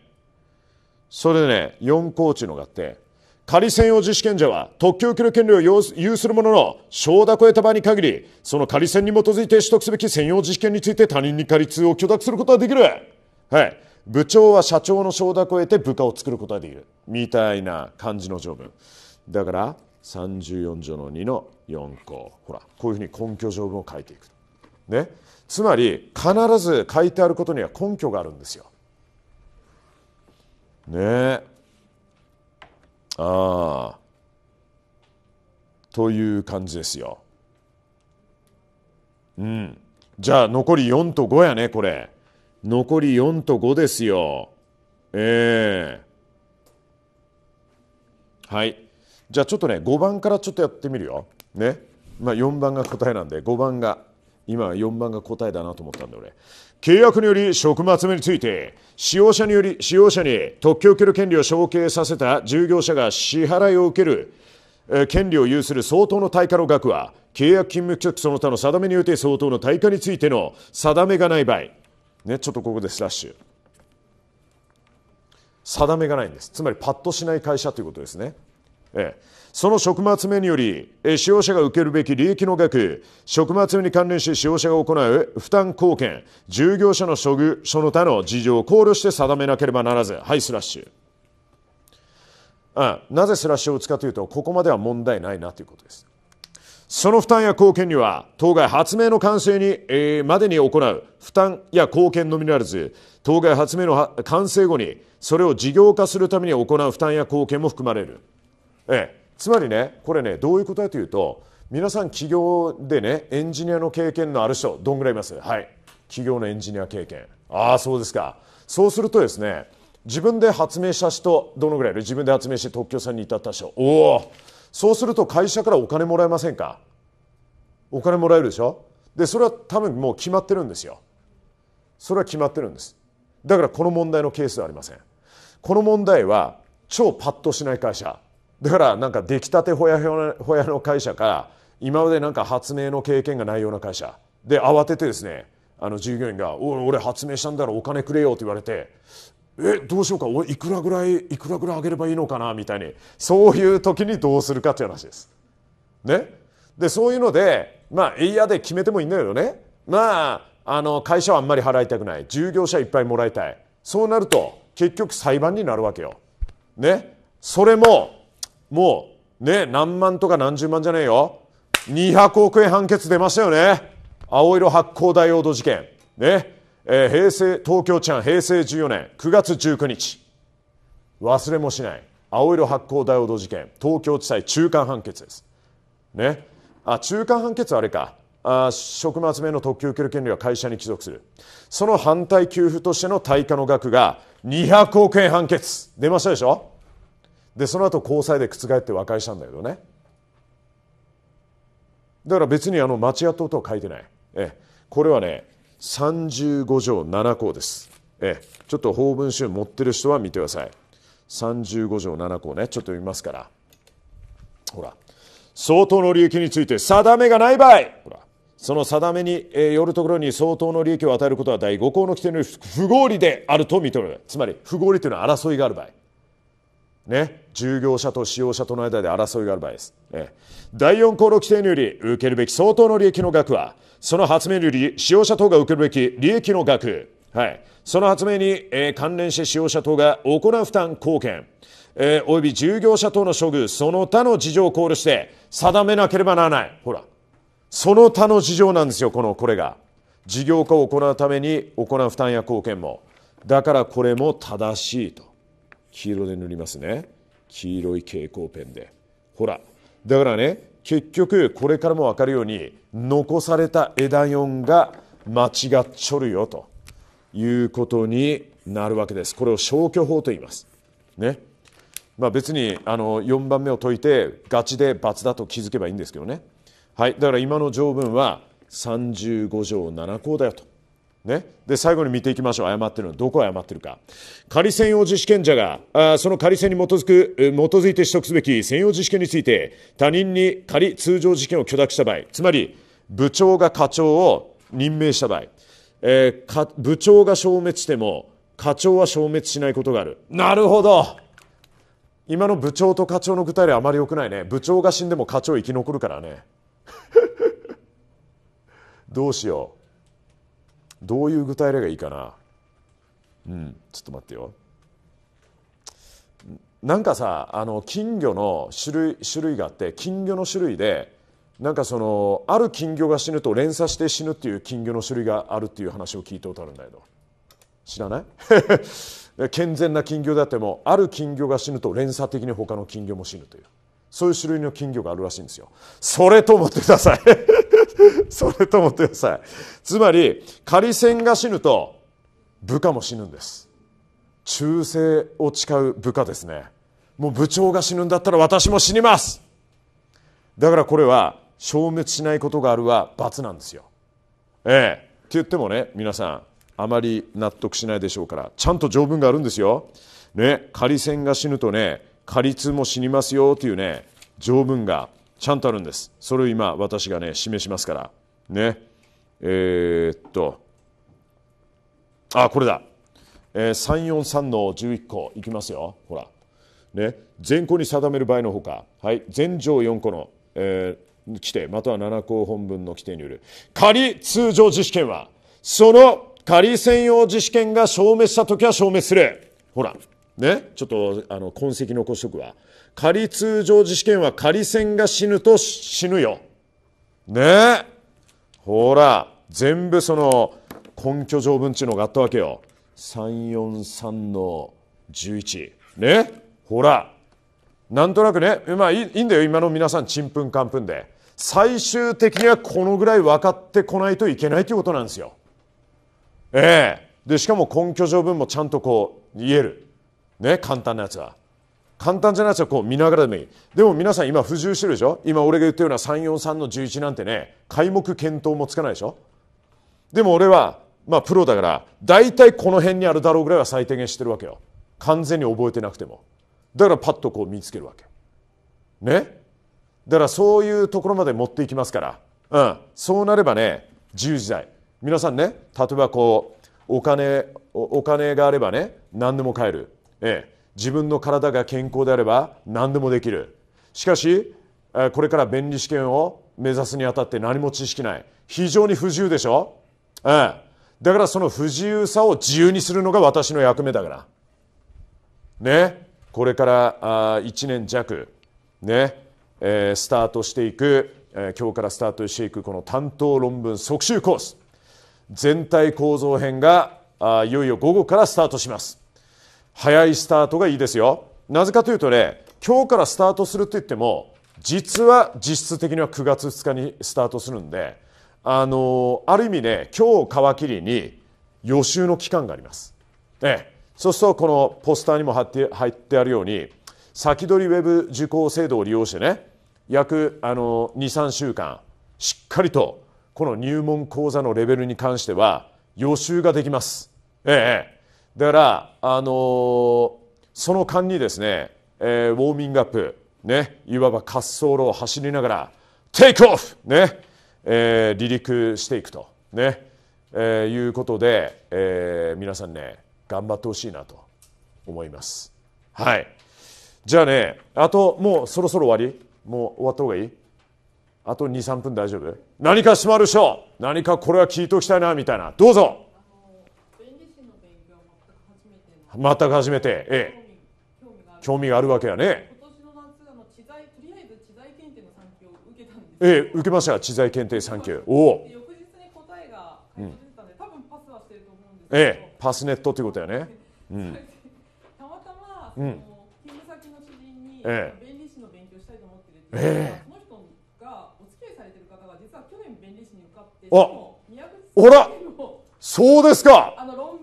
それでね4項中のがあって仮専用自主権者は特許受ける権利を有するものの承諾を得た場合に限りその仮専に基づいて取得すべき専用自主権について他人に仮通を許諾することができるはい部長は社長の承諾を得て部下を作ることができるみたいな感じの条文だから34条の2の4項ほらこういうふうに根拠条文を書いていくねつまり必ず書いてあることには根拠があるんですよねえああという感じですようんじゃあ残り4と5やねこれ残り4と5ですよええー、はいじゃあちょっとね5番からちょっとやってみるよねまあ4番が答えなんで5番が今4番が答えだなと思ったんだ俺契約により職務集めについて使用者により使用者に特許を受ける権利を承継させた従業者が支払いを受ける、えー、権利を有する相当の対価の額は契約勤務規則その他の定めによって相当の対価についての定めがない場合ねちょっとここでスラッシュ定めがないんですつまりパッとしない会社ということですねええその食末目により、使用者が受けるべき利益の額、食末目に関連し使用者が行う負担貢献、従業者の処遇、その他の事情を考慮して定めなければならず、はい、スラッシュ。あなぜスラッシュを打つかというと、ここまでは問題ないなということです。その負担や貢献には、当該発明の完成に、えー、までに行う負担や貢献のみならず、当該発明の完成後に、それを事業化するために行う負担や貢献も含まれる。ええ、つまりねこれねどういうことかというと皆さん企業でねエンジニアの経験のある人どんぐらいいますはい企業のエンジニア経験ああそうですかそうするとですね自分で発明した人どのぐらいいる自分で発明して特許さんに至った人おおそうすると会社からお金もらえませんかお金もらえるでしょでそれは多分もう決まってるんですよそれは決まってるんですだからこの問題のケースはありませんこの問題は超パッとしない会社だからなんか出来たてほやほやの会社から今までなんか発明の経験がないような会社で慌ててですねあの従業員が「お俺発明したんだろお金くれよ」と言われて「えどうしようかおいくらぐらいいくらぐらいあげればいいのかな」みたいにそういう時にどうするかっていう話です。ねでそういうのでまあエで決めてもいいんだけどねまああの会社はあんまり払いたくない従業者いっぱいもらいたいそうなると結局裁判になるわけよ。ねそれももうね何万とか何十万じゃねえよ200億円判決出ましたよね青色発光ダイオード事件ね、えー、平成東京ちゃん平成14年9月19日忘れもしない青色発光ダイオード事件東京地裁中間判決ですねあ中間判決はあれかあ職務集めの特許受ける権利は会社に帰属するその反対給付としての対価の額が200億円判決出ましたでしょでその後交際で覆って和解したんだけどねだから別にあの町屋等とは書いてない、ええ、これはね35条7項です、ええ、ちょっと法文集持ってる人は見てください35条7項ねちょっと読みますからほら相当の利益について定めがない場合ほらその定めに、えよるところに相当の利益を与えることは第5項の規定の不合理であると認めるつまり不合理というのは争いがある場合ね、従業者と使用者との間で争いがある場合です。え第4項の規定により受けるべき相当の利益の額は、その発明により使用者等が受けるべき利益の額、はい、その発明に、えー、関連して使用者等が行う負担貢献、えー、および従業者等の処遇、その他の事情を考慮して定めなければならない。ほら、その他の事情なんですよ、この、これが。事業化を行うために行う負担や貢献も。だからこれも正しいと。黄色で塗りますね黄色い蛍光ペンでほらだからね結局これからも分かるように残された枝4が間違っちょるよということになるわけですこれを消去法と言いますねまあ、別にあの4番目を解いてガチで罰だと気づけばいいんですけどね、はい、だから今の条文は35条7項だよとね、で最後に見ていきましょう誤ってるのどこを誤ってるか仮専用自主権者があその仮専に基づく基づいて取得すべき専用自主権について他人に仮通常事件を許諾した場合つまり部長が課長を任命した場合、えー、部長が消滅しても課長は消滅しないことがあるなるほど今の部長と課長の具体例あまりよくないね部長が死んでも課長生き残るからね どうしようどういう具体例がいいかなうんちょっと待ってよなんかさあの金魚の種類種類があって金魚の種類でなんかそのある金魚が死ぬと連鎖して死ぬっていう金魚の種類があるっていう話を聞いたことあるんだけど知らない 健全な金魚であってもある金魚が死ぬと連鎖的に他の金魚も死ぬというそういう種類の金魚があるらしいんですよそれと思ってください それと思ってください。つまり、仮戦が死ぬと、部下も死ぬんです。忠誠を誓う部下ですね。もう部長が死ぬんだったら私も死にますだからこれは、消滅しないことがあるは罰なんですよ。ええ。って言ってもね、皆さん、あまり納得しないでしょうから、ちゃんと条文があるんですよ。ね、仮戦が死ぬとね、仮通も死にますよというね、条文がちゃんとあるんですそれを今私がね示しますからねえー、っとあこれだ、えー、343の11個いきますよほらね全項に定める場合のほかはい全条4個の、えー、規定または7項本文の規定による仮通常自主権はその仮専用自主権が消滅した時は消滅するほらねちょっとあの痕跡残しとくわ仮通常時試験は仮線が死ぬと死ぬよ。ねえ。ほら、全部その根拠条文っていうのがあったわけよ。343の11。ねほら。なんとなくね、まあいいんだよ、今の皆さん、ちんぷんかんぷんで。最終的にはこのぐらい分かってこないといけないということなんですよ。ええで、しかも根拠条文もちゃんとこう言える。ね、簡単なやつは。簡単じゃないですよこう見ながらでもいいでも皆さん今不自由してるでしょ今俺が言ったような343の11なんてね皆目検討もつかないでしょでも俺はまあプロだから大体この辺にあるだろうぐらいは最低限してるわけよ完全に覚えてなくてもだからパッとこう見つけるわけねだからそういうところまで持っていきますからうんそうなればね自由自在皆さんね例えばこうお金お金があればね何でも買えるええ自分の体が健康であれば何でもできるしかしこれから弁理試験を目指すにあたって何も知識ない非常に不自由でしょ、う、え、ん、だからその不自由さを自由にするのが私の役目だからねこれからあ1年弱ね、えー、スタートしていく、えー、今日からスタートしていくこの担当論文即習コース全体構造編があいよいよ午後からスタートします早いスタートがいいですよなぜかというとね今日からスタートすると言っても実は実質的には9月2日にスタートするんであのある意味ね今日皮切りに予習の期間があります、ね、そうするとこのポスターにも貼って入ってあるように先取りウェブ受講制度を利用してね約23週間しっかりとこの入門講座のレベルに関しては予習ができます。ええだからあのー、その間にですね、えー、ウォーミングアップねいわば滑走路を走りながらテイクオフね、えー、離陸していくとね、えいうことで、え皆さんね頑張ってほしいなと思いますはいじゃあねあともうそろそろ終わりもう終わった方がいいあと23分大丈夫何か閉まるでしょ何かこれは聞いておきたいなみたいなどうぞ全く初めて、ええ、興味があるわけやね。ええ、受けました知財検定3級おお翌日に答えが返てたんで、うん、多分パスはしてると思うんですけどええパスネットっていうことやね、うん、たまたまその、うん、勤務先の知人に、ええ、弁理士の勉強したいと思ってるって、ええ、その人がお付き合いされてる方が実は去年弁理士に受かってあほらそうですかあの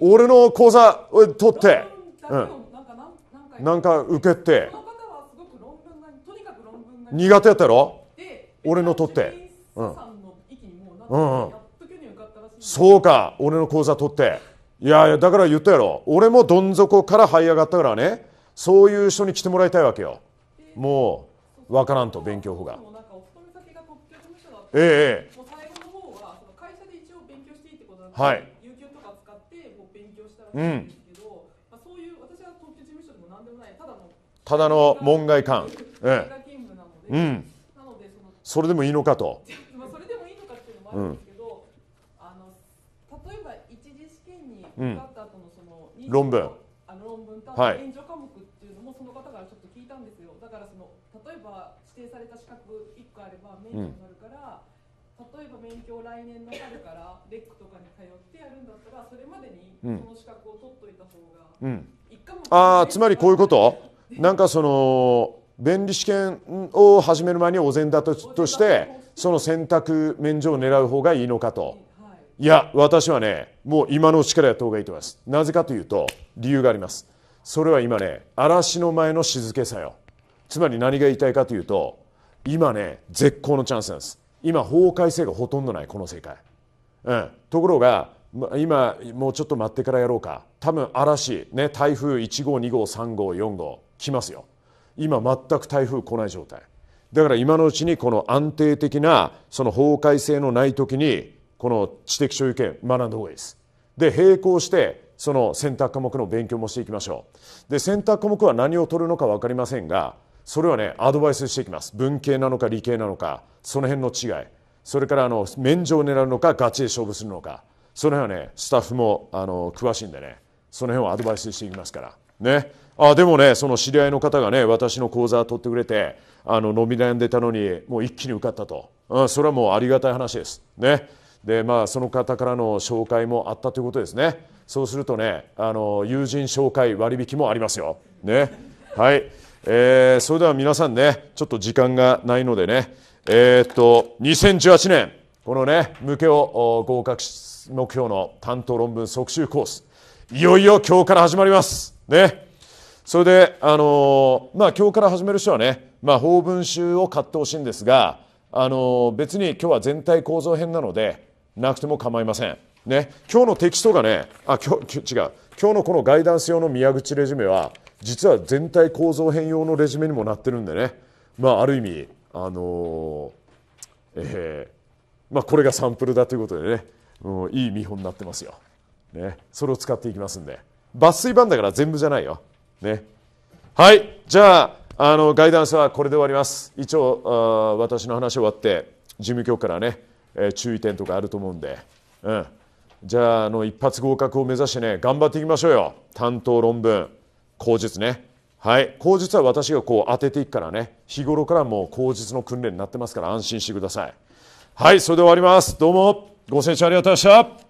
俺の講座を取って、なんか受けて苦手やったろ俺の取って、うん、そうか俺の講座取っていやいやだから言ったやろ俺もどん底から這い上がったからねそういう人に来てもらいたいわけよもう分からんと勉強法がええええはいなんですまあ、そういう私は東京事務所でも何でもないただのただの門外漢、ええ、勤務なので、うん、なのでそのそれでもいいのかと。まあそれでもいいのかっていうのもあるんですけど、あの例えば一次試験に受かった後のその、論文あの論文と援助科目っていうのもその方からちょっと聞いたんですよ。だからその例えば指定された資格一個あれば免許になるから。うん例えば勉強来年の春からレックかに通ってやるんだったらそれまでにその資格を取っといた方が、うん、もああつまりこういうことなんかその弁理試験を始める前にお膳立てとしてその選択免除を狙う方がいいのかと、はい、いや私はねもう今のうちからやった方がいいと思いますなぜかというと理由がありますそれは今ね嵐の前の静けさよつまり何が言いたいかというと今ね絶好のチャンスなんです今法改正がほとんどないこの世界うん、ところが今もうちょっと待ってからやろうか多分嵐、ね、台風1号2号3号4号来ますよ今全く台風来ない状態だから今のうちにこの安定的なその法改正のない時にこの知的所有権学んだ方がいいですで並行してその選択科目の勉強もしていきましょうで選択科目は何を取るのか分かりませんがそれはねアドバイスしていきます文系なのか理系なのかその辺の違いそれからあの免除を狙うのかガチで勝負するのかその辺はねスタッフもあの詳しいんでねその辺をアドバイスしていきますからねあでもねその知り合いの方がね私の講座を取ってくれてあの伸び悩んでたのにもう一気に受かったと、うん、それはもうありがたい話ですねでまあその方からの紹介もあったということですねそうするとねあの友人紹介割引もありますよねはい、えー、それでは皆さんねちょっと時間がないのでねえっ、と、2018年、このね、向けを合格目標の担当論文即習コース、いよいよ今日から始まります。ね。それで、あのー、まあ今日から始める人はね、まあ法文集を買ってほしいんですが、あのー、別に今日は全体構造編なので、なくても構いません。ね、今日のテキストがね、あ、今日、違う。今日のこのガイダンス用の宮口レジュメは、実は全体構造編用のレジュメにもなってるんでね、まあある意味、あのえー、まあ、これがサンプルだということでね、うん、いい見本になってますよ、ね、それを使っていきますんで抜粋版だから全部じゃないよ、ね、はいじゃああのガイダンスはこれで終わります一応あ私の話終わって事務局からね、えー、注意点とかあると思うんで、うん、じゃああの一発合格を目指してね頑張っていきましょうよ担当論文口述ねはい、口実は私がこう当てていくからね日頃からもう口述の訓練になってますから安心してくださいはいそれで終わりますどうもご清聴ありがとうございました